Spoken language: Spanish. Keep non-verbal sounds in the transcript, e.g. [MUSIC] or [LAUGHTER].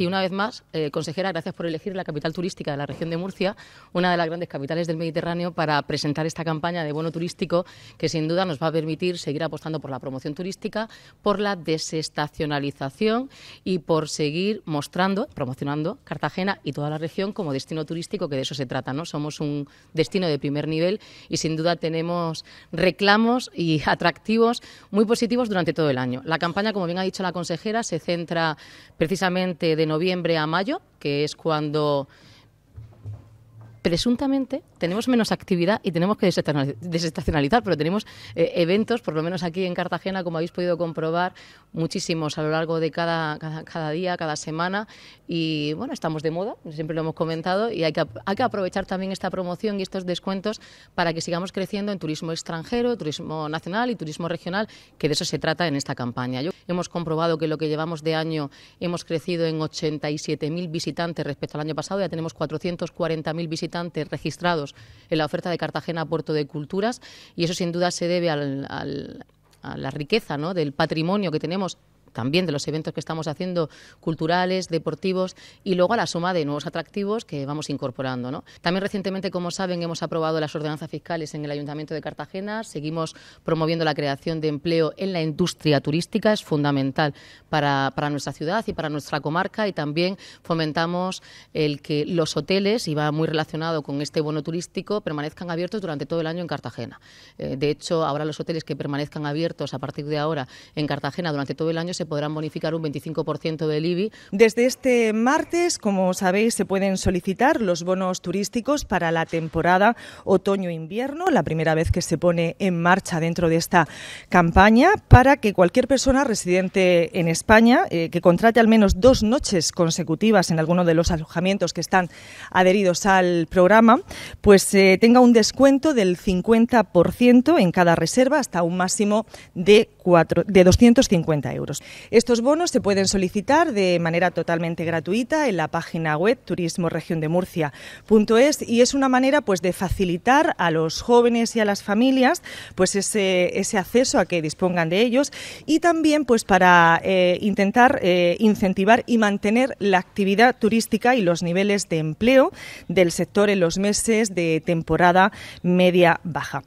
Y una vez más, eh, consejera, gracias por elegir la capital turística de la región de Murcia, una de las grandes capitales del Mediterráneo, para presentar esta campaña de bono turístico que sin duda nos va a permitir seguir apostando por la promoción turística, por la desestacionalización y por seguir mostrando, promocionando Cartagena y toda la región como destino turístico, que de eso se trata. ¿no? Somos un destino de primer nivel y sin duda tenemos reclamos y [LAUGHS] atractivos muy positivos durante todo el año. La campaña, como bien ha dicho la consejera, se centra precisamente de noviembre a mayo, que es cuando presuntamente tenemos menos actividad y tenemos que desestacionalizar, pero tenemos eh, eventos, por lo menos aquí en Cartagena, como habéis podido comprobar, muchísimos a lo largo de cada, cada, día, cada semana. Y bueno, estamos de moda, siempre lo hemos comentado, y hay que, hay que aprovechar también esta promoción y estos descuentos para que sigamos creciendo en turismo extranjero, turismo nacional y turismo regional, que de eso se trata en esta campaña. hemos comprobado que lo que llevamos de año hemos crecido en 87.000 visitantes respecto al año pasado, ya tenemos 440.000 visitantes registrados en la oferta de Cartagena Puerto de Culturas y eso sin duda se debe a la riqueza ¿no? del patrimonio que tenemos también de los eventos que estamos haciendo culturales, deportivos y luego a la suma de nuevos atractivos que vamos incorporando. ¿no? También recientemente, como saben, hemos aprobado las ordenanzas fiscales en el Ayuntamiento de Cartagena, seguimos promoviendo la creación de empleo en la industria turística, es fundamental para, nuestra ciudad y para nuestra comarca y también fomentamos el que los hoteles, y va muy relacionado con este bono turístico, permanezcan abiertos durante todo el año en Cartagena. Eh, de hecho, ahora los hoteles que permanezcan abiertos a partir de ahora en Cartagena durante todo el año se podrán bonificar un 25% del IBI. Desde este martes, como sabéis, se pueden solicitar los bonos turísticos para la temporada otoño-invierno, la primera vez que se pone en marcha dentro de esta campaña, para que cualquier persona residente en España eh, que contrate al menos dos noches consecutivas en alguno de los alojamientos que están adheridos al programa, pues eh, tenga un descuento del 50% en cada reserva hasta un máximo de, de 250 euros. Estos bonos se pueden solicitar de manera totalmente gratuita en la página web turismoregiondemurcia.es y es una manera pues de facilitar a los jóvenes y a las familias pues, ese, acceso a que dispongan de ellos y también pues para eh, intentar eh, incentivar y mantener la actividad turística y los niveles de empleo del sector en los meses de temporada media baja.